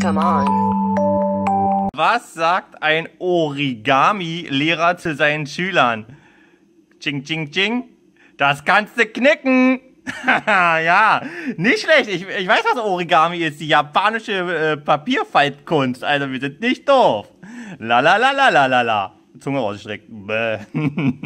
Come on. Was sagt ein Origami-Lehrer zu seinen Schülern? Ching, ching, ching. Das kannst du knicken. ja, nicht schlecht. Ich, ich, weiß, was Origami ist. Die japanische äh, Papierfaltkunst. Also, wir sind nicht doof. La la la la la la la. Zunge rausstrecken.